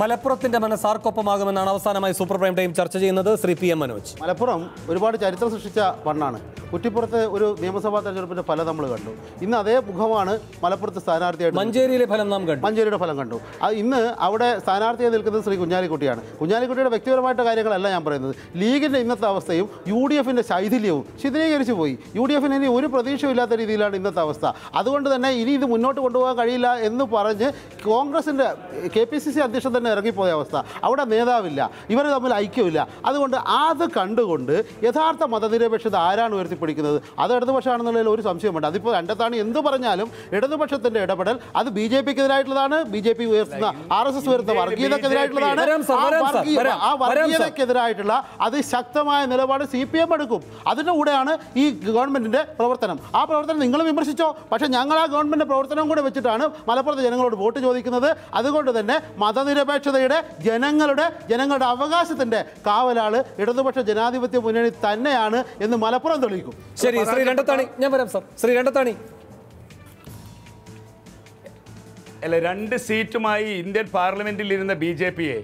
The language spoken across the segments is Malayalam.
മലപ്പുറത്തിന്റെ മനസ്സാർക്കൊപ്പമാകുമെന്നാണ് അവസാനമായി സൂപ്പർ പ്രൈം ടൈം ചർച്ച ചെയ്യുന്നത് ശ്രീ പി എം മനോജ് മലപ്പുറം ഒരുപാട് ചരിത്രം സൃഷ്ടിച്ച മണ്ണാണ് കുറ്റിപ്പുറത്ത് ഒരു നിയമസഭാ തെരഞ്ഞെടുപ്പിന്റെ ഫലം നമ്മൾ കണ്ടു ഇന്ന് അതേ മുഖമാണ് മലപ്പുറത്ത് സ്ഥാനാർത്ഥിയായിട്ട് മഞ്ചേരിയിലെ ഫലം നാം കണ്ടു മഞ്ചേരിയുടെ ഫലം കണ്ടു ഇന്ന് അവിടെ സ്ഥാനാർത്ഥിയായി നിൽക്കുന്നത് ശ്രീ കുഞ്ഞാലിക്കുട്ടിയാണ് കുഞ്ഞാലിക്കുട്ടിയുടെ വ്യക്തിപരമായിട്ട് കാര്യങ്ങളല്ല ഞാൻ പറയുന്നത് ലീഗിന്റെ ഇന്നത്തെ അവസ്ഥയും യു ഡി എഫിന്റെ ശൈഥില്യവും ശിഥിലീകരിച്ചു പോയി യു ഡി എഫിന് ഇനി ഒരു പ്രതീക്ഷയില്ലാത്ത രീതിയിലാണ് ഇന്നത്തെ അവസ്ഥ അതുകൊണ്ട് തന്നെ ഇനി ഇത് മുന്നോട്ട് കൊണ്ടുപോകാൻ കഴിയില്ല എന്ന് പറഞ്ഞ് കോൺഗ്രസിന്റെ കെ പി സി സി അധ്യക്ഷൻ തന്നെ നിന്ന് ഇറങ്ങിപ്പോയ അവസ്ഥ അവിടെ നേതാവില്ല ഇവർ തമ്മിൽ ഐക്യമില്ല അതുകൊണ്ട് അത് കണ്ടുകൊണ്ട് യഥാർത്ഥ മതനിരപേക്ഷത ആരാണ് ഉയർത്തിപ്പിടിക്കുന്നത് അത് ഇടതുപക്ഷമാണെന്നുള്ളതിൽ ഒരു സംശയമുണ്ട് അതിപ്പോൾ രണ്ടത്താണ് എന്ത് പറഞ്ഞാലും ഇടതുപക്ഷത്തിൻ്റെ ഇടപെടൽ അത് ബി ജെ പിക്ക് എതിരായിട്ടുള്ളതാണ് ബി ജെ പി ഉയർത്തുന്ന ആർ എസ് എസ് ഉയർത്തുന്ന വർഗീയതക്കെതിരായിട്ടുള്ളതാണ് ആ വർഗീയതക്കെതിരായിട്ടുള്ള അതിശക്തമായ നിലപാട് സി പി എം എടുക്കും അതിൻ്റെ കൂടെയാണ് ഈ ഗവൺമെന്റിന്റെ പ്രവർത്തനം ആ പ്രവർത്തനം നിങ്ങൾ വിമർശിച്ചോ പക്ഷേ ഞങ്ങൾ ആ ഗവൺമെന്റിന്റെ പ്രവർത്തനം കൂടെ വെച്ചിട്ടാണ് മലപ്പുറത്തെ ജനങ്ങളോട് വോട്ട് ചോദിക്കുന്നത് അതുകൊണ്ട് തന്നെ മതനിരപേക്ഷ നിരപേക്ഷതയുടെ ജനങ്ങളുടെ ജനങ്ങളുടെ അവകാശത്തിന്റെ കാവലാള് ഇടതുപക്ഷ ജനാധിപത്യ മുന്നണി തന്നെയാണ് എന്ന് മലപ്പുറം തെളിയിക്കും ശരി ശ്രീ രണ്ടത്താണി ഞാൻ വരാം സർ ശ്രീ രണ്ടത്താണി അല്ല രണ്ട് സീറ്റുമായി ഇന്ത്യൻ പാർലമെന്റിൽ ഇരുന്ന ബി ജെ പിയെ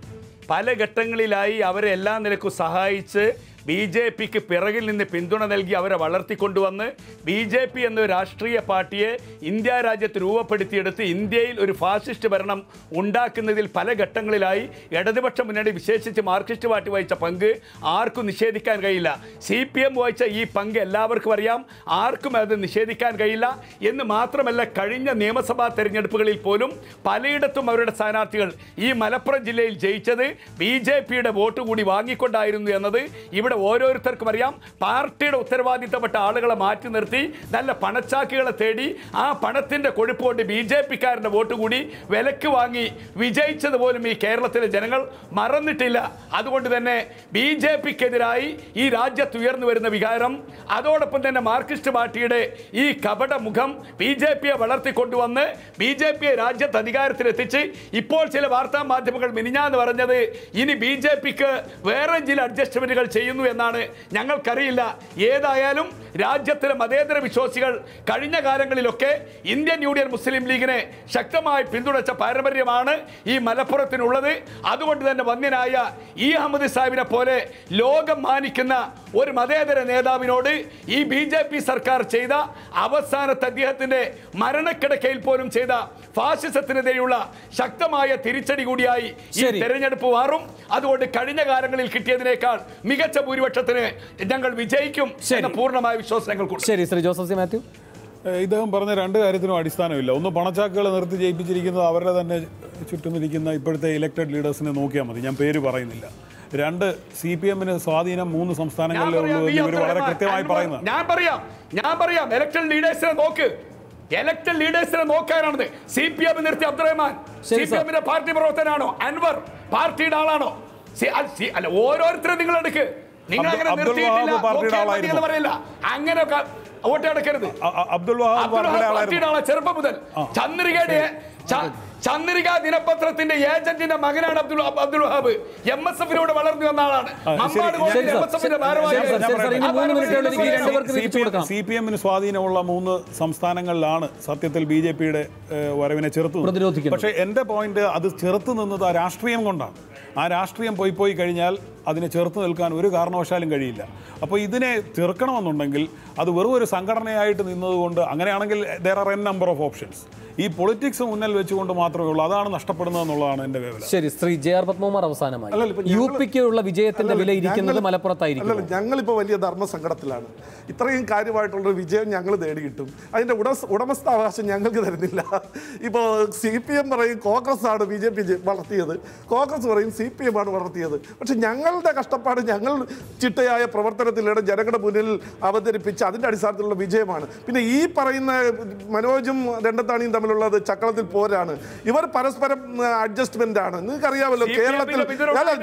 പല ഘട്ടങ്ങളിലായി അവരെ എല്ലാ നിലക്കും സഹായിച്ച് ബി ജെ പിക്ക് പിറകിൽ നിന്ന് പിന്തുണ നൽകി അവരെ വളർത്തിക്കൊണ്ടുവന്ന് ബി ജെ പി എന്ന രാഷ്ട്രീയ പാർട്ടിയെ ഇന്ത്യ രാജ്യത്ത് രൂപപ്പെടുത്തിയെടുത്ത് ഇന്ത്യയിൽ ഒരു ഫാസിസ്റ്റ് ഭരണം ഉണ്ടാക്കുന്നതിൽ പല ഘട്ടങ്ങളിലായി ഇടതുപക്ഷ മുന്നണി വിശേഷിച്ച് മാർക്സിസ്റ്റ് പാർട്ടി വഹിച്ച പങ്ക് ആർക്കും നിഷേധിക്കാൻ കഴിയില്ല സി പി എം വഹിച്ച ഈ പങ്ക് എല്ലാവർക്കും അറിയാം ആർക്കും അത് നിഷേധിക്കാൻ കഴിയില്ല എന്ന് മാത്രമല്ല കഴിഞ്ഞ നിയമസഭാ തെരഞ്ഞെടുപ്പുകളിൽ പോലും പലയിടത്തും അവരുടെ സ്ഥാനാർത്ഥികൾ ഈ മലപ്പുറം ജില്ലയിൽ ജയിച്ചത് ബി ജെ പിയുടെ വോട്ട് കൂടി വാങ്ങിക്കൊണ്ടായിരുന്നു എന്നത് ഇവിടെ നമ്മുടെ ഓരോരുത്തർക്കും അറിയാം പാർട്ടിയുടെ ഉത്തരവാദിത്തപ്പെട്ട ആളുകളെ മാറ്റി നിർത്തി നല്ല പണച്ചാക്കുകളെ തേടി ആ പണത്തിൻ്റെ കൊഴുപ്പ് കൊണ്ട് ബി ജെ പിക്കാരൻ്റെ വോട്ട് കൂടി വിലക്ക് വാങ്ങി വിജയിച്ചത് പോലും ഈ കേരളത്തിലെ ജനങ്ങൾ മറന്നിട്ടില്ല അതുകൊണ്ട് തന്നെ ബി ജെ പിക്കെതിരായി ഈ രാജ്യത്ത് ഉയർന്നു വരുന്ന വികാരം അതോടൊപ്പം തന്നെ മാർക്സിസ്റ്റ് പാർട്ടിയുടെ ഈ കപട മുഖം ബി ജെ പിയെ വളർത്തിക്കൊണ്ടുവന്ന് ബി ജെ പിയെ രാജ്യത്ത് അധികാരത്തിലെത്തിച്ച് ഇപ്പോൾ ചില വാർത്താ മാധ്യമങ്ങൾ മിനിഞ്ഞാന്ന് പറഞ്ഞത് ഇനി ബി ജെ പിക്ക് വേറെ ചില അഡ്ജസ്റ്റ്മെൻറ്റുകൾ ചെയ്യുന്നു എന്നാണ് ഞങ്ങൾക്കറിയില്ല ഏതായാലും രാജ്യത്തിലെ മതേതര വിശ്വാസികൾ കഴിഞ്ഞ കാലങ്ങളിലൊക്കെ ഇന്ത്യൻ യൂണിയൻ മുസ്ലിം ലീഗിനെ ശക്തമായി പിന്തുണച്ച പാരമ്പര്യമാണ് ഈ മലപ്പുറത്തിനുള്ളത് അതുകൊണ്ട് തന്നെ വന്യനായ ഇ അഹമ്മദ് സാഹിബിനെ പോലെ ലോകം മാനിക്കുന്ന ഒരു മതേതര നേതാവിനോട് ഈ ബി ജെ പി സർക്കാർ ചെയ്ത അവസാനത്തെ അദ്ദേഹത്തിൻ്റെ മരണക്കിടക്കയിൽ പോലും ചെയ്ത ഫാസിസത്തിനെതിരെയുള്ള ശക്തമായ തിരിച്ചടി കൂടിയായി ഈ തെരഞ്ഞെടുപ്പ് മാറും അതുകൊണ്ട് കഴിഞ്ഞ കാലങ്ങളിൽ കിട്ടിയതിനേക്കാൾ മികച്ച ഭൂരിപക്ഷത്തിന് ഞങ്ങൾ വിജയിക്കും എന്ന പൂർണ്ണമായ വിശ്വാസങ്ങൾ ശരി ശ്രീ ജോസഫ് സി മാത്യു ഇദ്ദേഹം പറഞ്ഞ രണ്ട് കാര്യത്തിനും അടിസ്ഥാനമില്ല ഒന്ന് പണച്ചാക്കുകളെ നിർത്തി ജയിപ്പിച്ചിരിക്കുന്നത് അവരുടെ തന്നെ ചുറ്റുമിരിക്കുന്ന ഇപ്പോഴത്തെ ഇലക്ടഡ് ലീഡേഴ്സിനെ നോക്കിയാൽ മതി ഞാൻ പേര് പറയുന്നില്ല രണ്ട് സി പി എമ്മിന് സ്വാധീനം മൂന്ന് സംസ്ഥാനങ്ങളിലുള്ളൂ ഇവർ വളരെ കൃത്യമായി പറയുന്നത് ഞാൻ പറയാം ഞാൻ പറയാം ഇലക്ടഡ് ലീഡേഴ്സിനെ നോക്ക് ഇലക്ടഡ് ലീഡേഴ്സിനെ നോക്കാനാണത് സി പി എം നിർത്തി അബ്ദുറഹ്മാൻ സി പി എമ്മിന്റെ പാർട്ടി പ്രവർത്തനാണോ അൻവർ പാർട്ടിയുടെ ആളാണോ അല്ല ഓരോരുത്തരും നിങ്ങൾ എടുക്കുക നിങ്ങൾ അങ്ങനെ നിർത്തിയിട്ടില്ല അങ്ങനെയൊക്കെ വോട്ടെടുക്കരുത് അബ്ദുൾ വഹാബ് ചെറുപ്പം മുതൽ ചന്ദ്രികയുടെ ചന്ദ്രിക ദിനപത്രത്തിന്റെ ഏജന്റിന്റെ മകനാണ് അബ്ദുൾ അബ്ദുൾ വഹാബ് എം എസ് എഫിനോട് വളർന്നു വന്ന ആളാണ് സി പി എമ്മിന് സ്വാധീനമുള്ള മൂന്ന് സംസ്ഥാനങ്ങളിലാണ് സത്യത്തിൽ ബി ജെ പിയുടെ വരവിനെ ചെറുത്തു പക്ഷേ എന്റെ പോയിന്റ് അത് ചെറുത്തു നിന്നത് ആ രാഷ്ട്രീയം കൊണ്ടാണ് ആ രാഷ്ട്രീയം പോയി പോയി കഴിഞ്ഞാൽ അതിനെ ചെറുത്ത് നിൽക്കാൻ ഒരു കാരണവശാലും കഴിയില്ല അപ്പോൾ ഇതിനെ ചെറുക്കണമെന്നുണ്ടെങ്കിൽ അത് വെറും ഒരു സംഘടനയായിട്ട് നിന്നതുകൊണ്ട് അങ്ങനെയാണെങ്കിൽ there are n number of options ഈ പൊളിറ്റിക്സ് മുന്നിൽ വെച്ചുകൊണ്ട് മാത്രമേ ഉള്ളൂ അതാണ് നഷ്ടപ്പെടുന്നത് എന്നുള്ളതാണ് എന്റെ ശരി ശ്രീ ജെ ആർ പത്മകുമാർ അവസാനമായി യു പിക്കുള്ള വിജയത്തിന്റെ വില ഇരിക്കുന്നത് മലപ്പുറത്തായിരിക്കും ഞങ്ങളിപ്പോ വലിയ ധർമ്മസങ്കടത്തിലാണ് ഇത്രയും കാര്യമായിട്ടുള്ള വിജയം ഞങ്ങൾ നേടി കിട്ടും അതിന്റെ ഉടമ ഉടമസ്ഥാവകാശം ഞങ്ങൾക്ക് തരുന്നില്ല ഇപ്പോ സി പി എം പറയും കോൺഗ്രസ് ആണ് ബി ജെ പി വളർത്തിയത് കോൺഗ്രസ് പറയും സി പി എം ആണ് വളർത്തിയത് പക്ഷെ ഞങ്ങളുടെ കഷ്ടപ്പാട് ഞങ്ങൾ ചിട്ടയായ പ്രവർത്തനത്തിലൂടെ ജനങ്ങളുടെ മുന്നിൽ അവതരിപ്പിച്ച് അതിന്റെ അടിസ്ഥാനത്തിലുള്ള വിജയമാണ് പിന്നെ ഈ പറയുന്ന മനോജും രണ്ടത്താണിയും തമ്മിലുള്ളത് ചക്കളത്തിൽ പോരാണ് ഇവർ പരസ്പരം അഡ്ജസ്റ്റ്മെന്റ് ആണ് അറിയാമല്ലോ കേരളത്തിൽ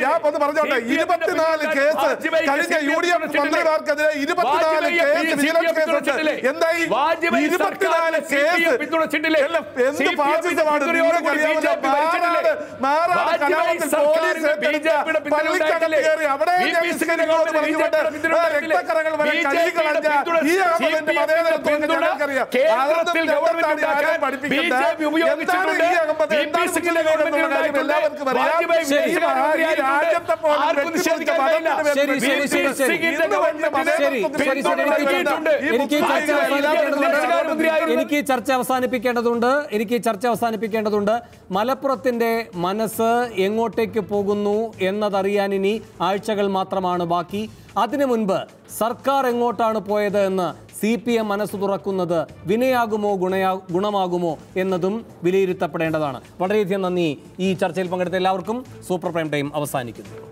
ഞാൻ ഒന്ന് പറഞ്ഞോട്ടെ ഇരുപത്തിനാല് കേസ് കഴിഞ്ഞ യു ഡി എഫ് മന്ത്രിമാർക്കെതിരെ ഇരുപത്തിനാല് കേസ് എന്തായി കേസ് എന്ത് ഈ എനിക്ക് ചർച്ച അവസാനിപ്പിക്കേണ്ടതുണ്ട് എനിക്ക് ചർച്ച അവസാനിപ്പിക്കേണ്ടതുണ്ട് മലപ്പുറത്തിന്റെ മനസ്സ് എങ്ങോട്ടേക്ക് പോകുന്നു എന്നതറിയാൻ ഇനി ആഴ്ചകൾ മാത്രമാണ് ബാക്കി അതിനു മുൻപ് സർക്കാർ എങ്ങോട്ടാണ് പോയത് എന്ന് സി പി എം മനസ്സ് തുറക്കുന്നത് വിനയാകുമോ ഗുണയാ ഗുണമാകുമോ എന്നതും വിലയിരുത്തപ്പെടേണ്ടതാണ് വളരെയധികം നന്ദി ഈ ചർച്ചയിൽ പങ്കെടുത്ത എല്ലാവർക്കും സൂപ്പർ പ്രൈം ടൈം അവസാനിക്കുന്നു